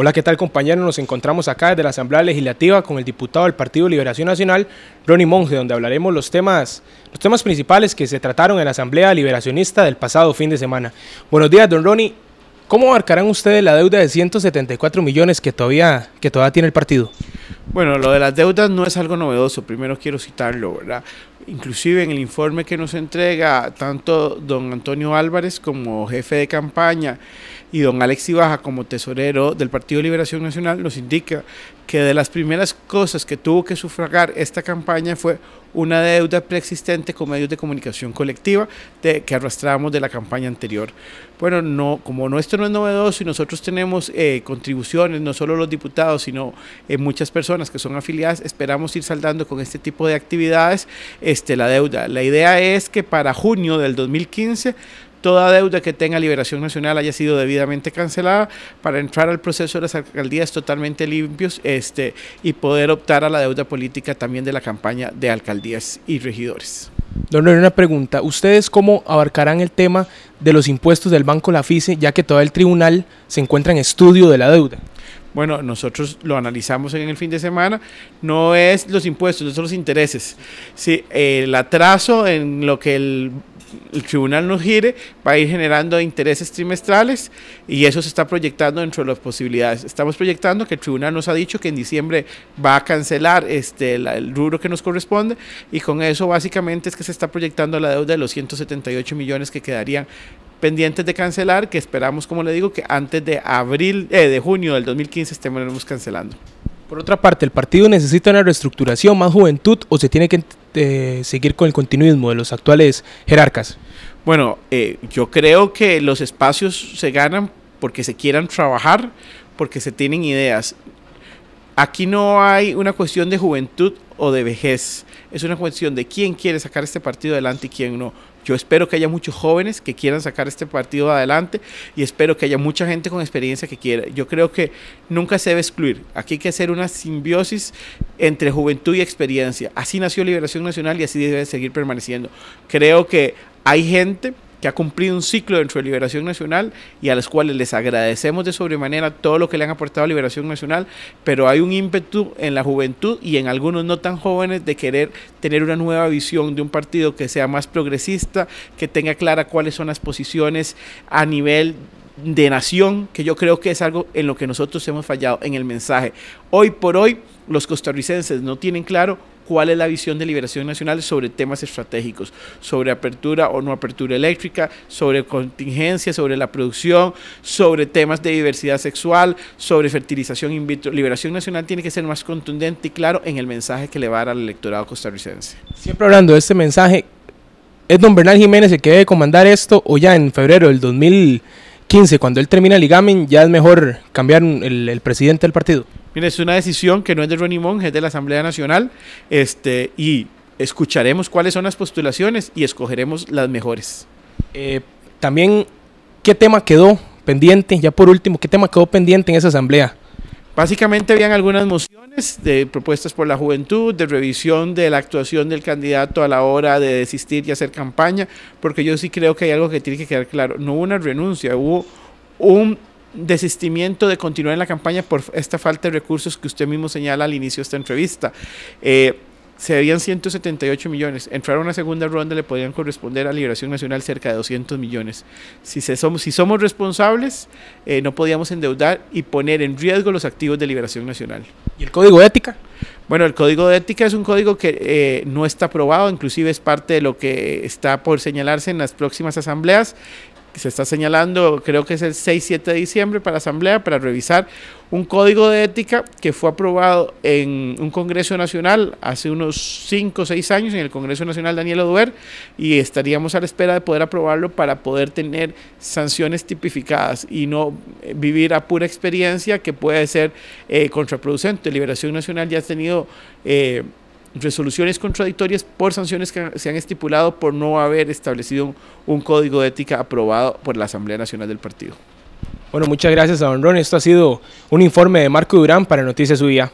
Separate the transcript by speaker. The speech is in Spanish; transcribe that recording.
Speaker 1: Hola, ¿qué tal compañeros? Nos encontramos acá desde la Asamblea Legislativa con el diputado del Partido Liberación Nacional, Ronnie Monge, donde hablaremos los temas, los temas principales que se trataron en la Asamblea Liberacionista del pasado fin de semana. Buenos días, don Ronnie. ¿Cómo abarcarán ustedes la deuda de 174 millones que todavía, que todavía tiene el partido?
Speaker 2: Bueno, lo de las deudas no es algo novedoso, primero quiero citarlo, ¿verdad? Inclusive en el informe que nos entrega tanto don Antonio Álvarez como jefe de campaña y don Alex Ibaja como tesorero del Partido de Liberación Nacional nos indica que de las primeras cosas que tuvo que sufragar esta campaña fue una deuda preexistente con medios de comunicación colectiva que arrastrábamos de la campaña anterior. Bueno, no, como nuestro esto no es novedoso y nosotros tenemos eh, contribuciones, no solo los diputados, sino eh, muchas personas que son afiliadas, esperamos ir saldando con este tipo de actividades este, la deuda. La idea es que para junio del 2015 toda deuda que tenga Liberación Nacional haya sido debidamente cancelada para entrar al proceso de las alcaldías totalmente limpios este, y poder optar a la deuda política también de la campaña de alcaldías y regidores.
Speaker 1: Don Leonel, una pregunta. ¿Ustedes cómo abarcarán el tema de los impuestos del Banco Lafice, ya que todo el tribunal se encuentra en estudio de la deuda?
Speaker 2: Bueno, nosotros lo analizamos en el fin de semana. No es los impuestos, no son los intereses. el atraso en lo que el el tribunal nos gire va a ir generando intereses trimestrales y eso se está proyectando dentro de las posibilidades. Estamos proyectando que el tribunal nos ha dicho que en diciembre va a cancelar este, el rubro que nos corresponde y con eso básicamente es que se está proyectando la deuda de los 178 millones que quedarían pendientes de cancelar, que esperamos, como le digo, que antes de abril, eh, de junio del 2015 estemos cancelando.
Speaker 1: Por otra parte, ¿el partido necesita una reestructuración, más juventud o se tiene que eh, seguir con el continuismo de los actuales
Speaker 2: jerarcas? Bueno, eh, yo creo que los espacios se ganan porque se quieran trabajar, porque se tienen ideas. Aquí no hay una cuestión de juventud o de vejez. Es una cuestión de quién quiere sacar este partido adelante y quién no. Yo espero que haya muchos jóvenes que quieran sacar este partido adelante y espero que haya mucha gente con experiencia que quiera. Yo creo que nunca se debe excluir. Aquí hay que hacer una simbiosis entre juventud y experiencia. Así nació Liberación Nacional y así debe seguir permaneciendo. Creo que hay gente que ha cumplido un ciclo dentro de Liberación Nacional y a las cuales les agradecemos de sobremanera todo lo que le han aportado a Liberación Nacional, pero hay un ímpetu en la juventud y en algunos no tan jóvenes de querer tener una nueva visión de un partido que sea más progresista, que tenga clara cuáles son las posiciones a nivel de nación, que yo creo que es algo en lo que nosotros hemos fallado en el mensaje. Hoy por hoy los costarricenses no tienen claro cuál es la visión de Liberación Nacional sobre temas estratégicos, sobre apertura o no apertura eléctrica, sobre contingencia, sobre la producción, sobre temas de diversidad sexual, sobre fertilización in vitro. Liberación Nacional tiene que ser más contundente y claro en el mensaje que le va a dar al electorado costarricense.
Speaker 1: Siempre hablando de este mensaje, ¿es don Bernal Jiménez el que debe comandar esto o ya en febrero del 2015, cuando él termina el ligamen, ya es mejor cambiar el, el presidente del partido?
Speaker 2: es una decisión que no es de Ronnie Monge, es de la Asamblea Nacional, este, y escucharemos cuáles son las postulaciones y escogeremos las mejores. Eh, también,
Speaker 1: ¿qué tema quedó pendiente? Ya por último, ¿qué tema quedó pendiente en esa asamblea?
Speaker 2: Básicamente habían algunas mociones de propuestas por la juventud, de revisión de la actuación del candidato a la hora de desistir y hacer campaña, porque yo sí creo que hay algo que tiene que quedar claro. No hubo una renuncia, hubo un desistimiento de continuar en la campaña por esta falta de recursos que usted mismo señala al inicio de esta entrevista. serían eh, se 178 millones. Entrar a una segunda ronda le podrían corresponder a Liberación Nacional cerca de 200 millones. Si, somos, si somos responsables, eh, no podíamos endeudar y poner en riesgo los activos de Liberación Nacional. ¿Y el código de ética? Bueno, el código de ética es un código que eh, no está aprobado, inclusive es parte de lo que está por señalarse en las próximas asambleas se está señalando, creo que es el 6-7 de diciembre para Asamblea, para revisar un código de ética que fue aprobado en un Congreso Nacional hace unos 5 o 6 años, en el Congreso Nacional Daniel Oduber, y estaríamos a la espera de poder aprobarlo para poder tener sanciones tipificadas y no eh, vivir a pura experiencia que puede ser eh, contraproducente. Liberación Nacional ya ha tenido... Eh, resoluciones contradictorias por sanciones que se han estipulado por no haber establecido un código de ética aprobado por la Asamblea Nacional del partido.
Speaker 1: Bueno, muchas gracias, don Ron. Esto ha sido un informe de Marco Durán para Noticias UIA.